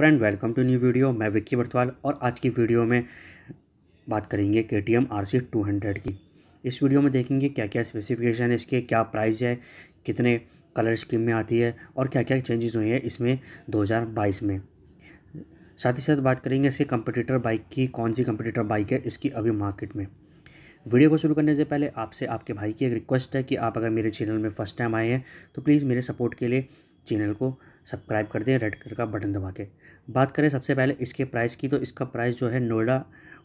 friend welcome to new video मैं विक्की बर्तवाल और आज की वीडियो में बात करेंगे के T M R C two hundred की इस वीडियो में देखेंगे क्या क्या स्पेसिफिकेशन है इसके क्या प्राइस है कितने कलर स्कीम में आती है और क्या क्या चेंजेस हुए हैं इसमें दो हज़ार बाईस में साथ ही साथ बात करेंगे इसके कंपटीटर बाइक की कौन सी कंपटीटर बाइक है इसकी अभी मार्केट में वीडियो को शुरू करने से पहले आपसे आपके भाई की एक रिक्वेस्ट है कि आप अगर मेरे चैनल में फर्स्ट टाइम आए हैं तो प्लीज़ मेरे सपोर्ट के लिए चैनल को सब्सक्राइब कर दें रेड कलर का बटन दबा के बात करें सबसे पहले इसके प्राइस की तो इसका प्राइस जो है नोएडा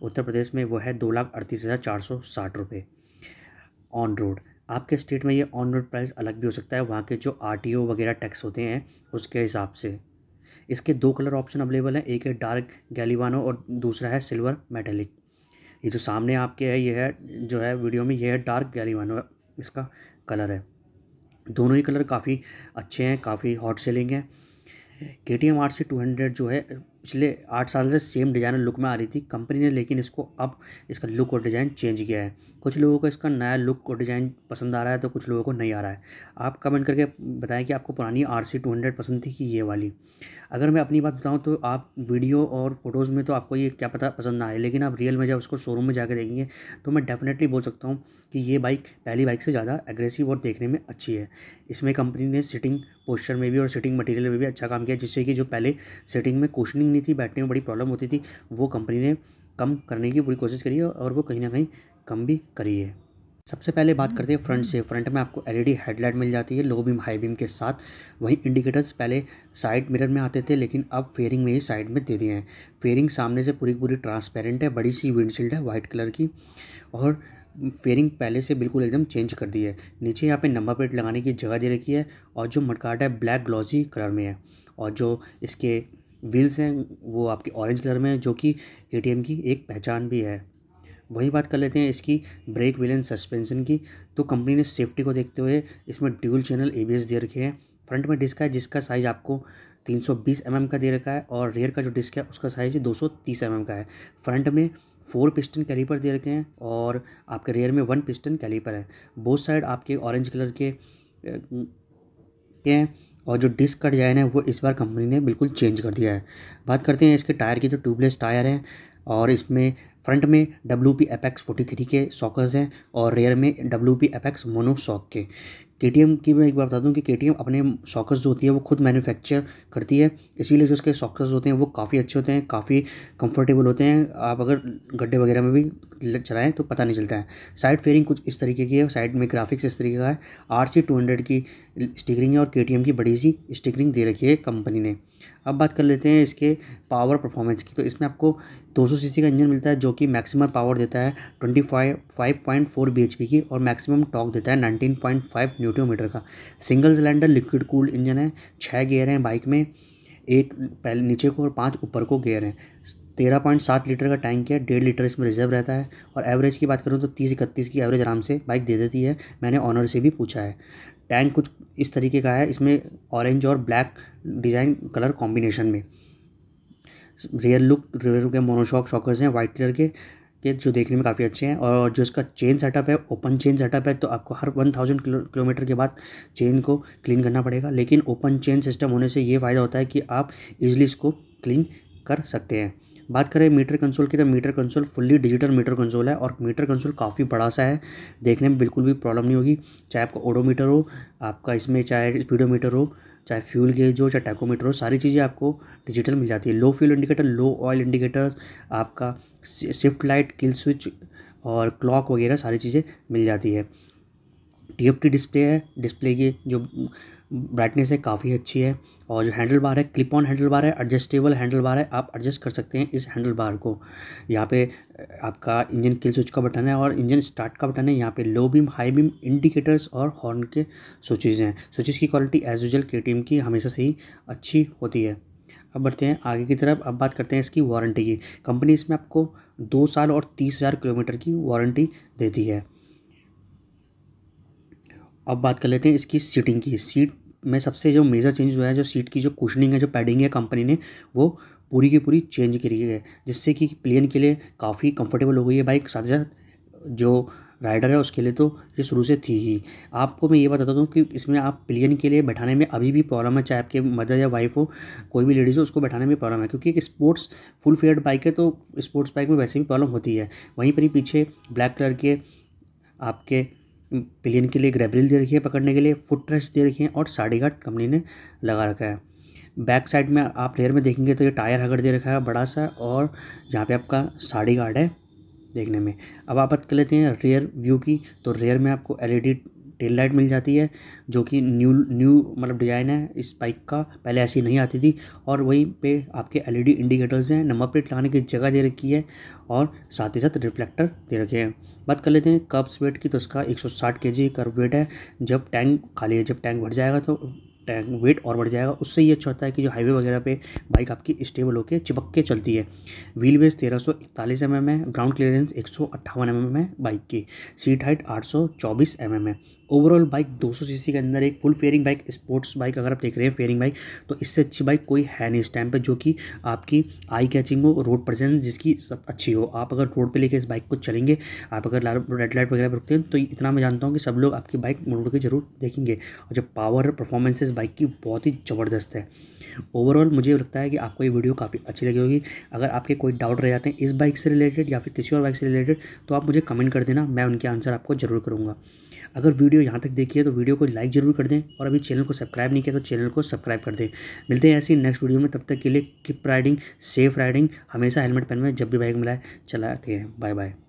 उत्तर प्रदेश में वो है दो लाख अड़तीस हज़ार चार सौ साठ रुपये ऑन रोड आपके स्टेट में ये ऑन रोड प्राइस अलग भी हो सकता है वहाँ के जो आर वगैरह टैक्स होते हैं उसके हिसाब से इसके दो कलर ऑप्शन अवेलेबल हैं एक है डार्क गैलीवानो और दूसरा है सिल्वर मेटेलिक ये जो सामने आपके है ये है जो है वीडियो में ये है डार्क गैलीवानो इसका कलर है दोनों ही कलर काफ़ी अच्छे हैं काफ़ी हॉट सेलिंग है K T M R C two hundred जो है पिछले आठ साल से सेम डिज़ाइन लुक में आ रही थी कंपनी ने लेकिन इसको अब इसका लुक और डिज़ाइन चेंज किया है कुछ लोगों को इसका नया लुक और डिज़ाइन पसंद आ रहा है तो कुछ लोगों को नहीं आ रहा है आप कमेंट करके बताएं कि आपको पुरानी आर सी टू हंड्रेड पसंद थी कि ये वाली अगर मैं अपनी बात बताऊँ तो आप वीडियो और फ़ोटोज़ में तो आपको ये क्या पता पसंद ना आए लेकिन आप रियल में जब उसको शोरूम में जा देखेंगे तो मैं डेफिनेटली बोल सकता हूँ कि ये बाइक पहली बाइक से ज़्यादा एग्रेसिव और देखने में अच्छी है इसमें कंपनी ने सिटिंग पोस्चर में भी और सिटिंग मटेरियल में भी अच्छा काम किया जिससे कि जो पहले सिटिंग में कोशनिंग नहीं थी बैठने में बड़ी प्रॉब्लम होती थी वो कंपनी ने कम करने की पूरी कोशिश करी है और वो कहीं ना कहीं कम भी करी है सबसे पहले बात करते हैं फ्रंट से फ्रंट में आपको एलईडी हेडलाइट मिल जाती है लो बीम हाई बीम के साथ वहीं इंडिकेटर्स पहले साइड मिरर में आते थे लेकिन अब फेयरिंग में ही साइड में दे दिए हैं फेयरिंग सामने से पूरी पूरी ट्रांसपेरेंट है बड़ी सी विंडशील्ड है वाइट कलर की और फेयरिंग पहले से बिल्कुल एकदम चेंज कर दी है नीचे यहाँ पे नंबर प्लेट लगाने की जगह दे रखी है और जो मटकाट है ब्लैक ग्लॉजी कलर में है और जो इसके व्हील्स हैं वो आपके ऑरेंज कलर में है जो कि के की एक पहचान भी है वही बात कर लेते हैं इसकी ब्रेक व्हील एंड सस्पेंशन की तो कंपनी ने सेफ्टी को देखते हुए इसमें ड्यूल चैनल ए दे रखे हैं फ्रंट में डिस्क है जिसका साइज़ आपको 320 mm का दे रखा है और रेयर का जो डिस्क है उसका साइज़ 230 mm का है फ्रंट में फोर पिस्टन कैलीपर दे रखे हैं और आपके रेयर में वन पिस्टन कैलीपर है बोथ साइड आपके ऑरेंज कलर के के हैं और जो डिस्क का डिज़ाइन है वो इस बार कंपनी ने बिल्कुल चेंज कर दिया है बात करते हैं इसके टायर की जो ट्यूबलेस टायर है और इसमें फ्रंट में W P apex forty three के सॉकर्स हैं और रेयर में W P apex mono shock के के की मैं एक बात बता दूँ कि के अपने सॉकर्स जो होती है वो खुद मैन्युफैक्चर करती है इसीलिए जो उसके सॉकर्स होते हैं वो काफ़ी अच्छे होते हैं काफ़ी कंफर्टेबल होते हैं आप अगर गड्ढे वगैरह में भी चलाएं तो पता नहीं चलता है साइड फेयरिंग कुछ इस तरीके की है साइड में ग्राफिक्स इस तरीके का है आर सी टू हंड्रेड की स्टिकरिंग है और के की बड़ी सी स्टिकरिंग दे रखी है कंपनी ने अब बात कर लेते हैं इसके पावर परफॉर्मेंस की तो इसमें आपको 200 सीसी का इंजन मिलता है जो कि मैक्सिमम पावर देता है twenty five five point four B H P की और मैक्सिमम टॉक देता है नाइनटीन पॉइंट फाइव न्यूट न्यूटोमीटर का single cylinder liquid cooled engine है छः गेयर हैं बाइक में एक पहले नीचे को और पाँच ऊपर को गेयर हैं तेरह पॉइंट सात लीटर का टैंक है डेढ़ लीटर इसमें रिजर्व रहता है और एवरेज की बात करूँ तो तीस इकतीस की एवरेज आराम से बाइक दे देती है मैंने ऑनर से भी पूछा है टैंक कुछ इस तरीके का है इसमें ऑरेंज और ब्लैक डिज़ाइन कलर कॉम्बिनेशन में रियर लुक रियर के मोनोशॉक शॉकर्स हैं वाइट कलर के के जो देखने में काफ़ी अच्छे हैं और जो इसका चेन सेटअप है ओपन चेन सेटअप है तो आपको हर वन थाउजेंड किलोमीटर के बाद चेन को क्लीन करना पड़ेगा लेकिन ओपन चेन सिस्टम होने से ये फ़ायदा होता है कि आप इजीली इसको क्लीन कर सकते हैं बात करें मीटर कंसोल की तो meter console fully digital meter console है और मीटर कंसोल काफ़ी बड़ा सा है देखने में बिल्कुल भी प्रॉब्लम नहीं होगी चाहे आपका ओडोमीटर हो आपका इसमें चाहे स्पीडोमीटर हो चाहे फ्यूल गेज हो चाहे टैकोमीटर हो सारी चीज़ें आपको डिजिटल मिल जाती है low fuel indicator low oil indicators आपका शिफ्ट लाइट किल स्विच और क्लॉक वगैरह सारी चीज़ें मिल जाती है टी डिस्प्ले है डिस्प्ले की जो ब्राइटनेस है काफ़ी अच्छी है और जो हैंडल बार है क्लिप ऑन हैंडल बार है एडजस्टेबल हैंडल बार है आप एडजस्ट कर सकते हैं इस हैंडल बार को यहाँ पे आपका इंजन किल स्विच का बटन है और इंजन स्टार्ट का बटन है यहाँ पे low beam high beam indicators और हॉर्न के स्विचेज हैं स्विचेज की क्वालिटी एज यूजल के की हमेशा से ही अच्छी होती है अब बढ़ते हैं आगे की तरफ अब बात करते हैं इसकी वारंटी की कंपनी इसमें आपको दो साल और तीस हज़ार किलोमीटर की वारंटी देती है अब बात कर लेते हैं इसकी सीटिंग की सीट में सबसे जो मेजर चेंज हुआ है जो सीट की जो कुशनिंग है जो पैडिंग है कंपनी ने वो पूरी की पूरी चेंज करी है जिससे कि प्लेन के लिए काफ़ी कंफर्टेबल हो गई है बाइक साथ साथ जो राइडर है उसके लिए तो ये शुरू से थी ही आपको मैं ये बताता हूँ कि इसमें आप प्लेन के लिए बैठाने में अभी भी प्रॉब्लम है चाहे आपके मदर या वाइफ हो कोई भी लेडीज़ हो उसको बैठाने में प्रॉब्लम है क्योंकि एक स्पोर्ट्स फुल फेयर बाइक है तो स्पोर्ट्स बाइक में वैसे भी प्रॉब्लम होती है वहीं पर ही पीछे ब्लैक कलर के आपके प्लेन के लिए ग्रेबरिल दे रखी है पकड़ने के लिए फुट रेस्ट दे रखी है और साढ़े घाट कंपनी ने लगा रखा है बैक साइड में आप रेयर में देखेंगे तो ये टायर हगड़ दे रखा है बड़ा सा और यहाँ पे आपका साड़ी गार्ड है देखने में अब आप बात कर लेते हैं रेयर व्यू की तो रेयर में आपको एलईडी टेल लाइट मिल जाती है जो कि न्यू न्यू मतलब डिज़ाइन है इस बाइक का पहले ऐसी नहीं आती थी और वहीं पे आपके एलईडी इंडिकेटर्स e हैं नंबर प्लेट लगाने की जगह दे रखी है और साथ ही साथ रिफ्लेक्टर दे रखे हैं बात कर लेते हैं कप्स वेट की तो इसका एक सौ साठ के जी कर्व वेट है जब टैंक खाली है जब टैंक बढ़ जाएगा तो टैंक वेट और बढ़ जाएगा उससे ये अच्छा होता है कि जो हाईवे वगैरह पे बाइक आपकी स्टेबल होकर चिपक के चलती है व्हील बेस तेरह सौ इकतालीस एम mm एम है ग्राउंड क्लियरेंस एक सौ अट्ठावन एम mm एम है बाइक की सीट हाइट आठ सौ चौबीस एम mm एम है ओवरऑल बाइक 200 सीसी के अंदर एक full fairing bike sports bike अगर आप देख रहे हैं फेयरिंग बाइक तो इससे अच्छी बाइक कोई है नहीं इस टाइम पर जो कि आपकी आई कैचिंग हो रोड प्रेजेंस जिसकी सब अच्छी हो आप अगर रोड पर लेके इस बाइक को चलेंगे आप अगर रेड लाइट वगैरह पर रुकते हैं तो इतना मैं जानता हूँ कि सब लोग आपकी बाइक मुड़ के जरूर देखेंगे और जो पावर परफॉर्मेंस इस बाइक की बहुत ही ज़बरदस्त है ओवरऑल मुझे लगता है कि आपको ये वीडियो काफ़ी अच्छी लगी होगी अगर आपके कोई डाउट रह जाते हैं इस बाइक से रिलेटेड या फिर किसी और बाइक से रिलेटेड तो आप मुझे कमेंट कर देना मैं उनके आंसर आपको ज़रूर करूँगा अगर वीडियो यहाँ तक देखिए तो वीडियो को लाइक ज़रूर कर दें और अभी चैनल को सब्सक्राइब नहीं किया तो चैनल को सब्सक्राइब कर दें मिलते हैं ऐसी नेक्स्ट वीडियो में तब तक के लिए किप राइडिंग सेफ राइडिंग हमेशा हेलमेट पहन में जब भी बाइक मिलाए चलाते हैं बाय बाय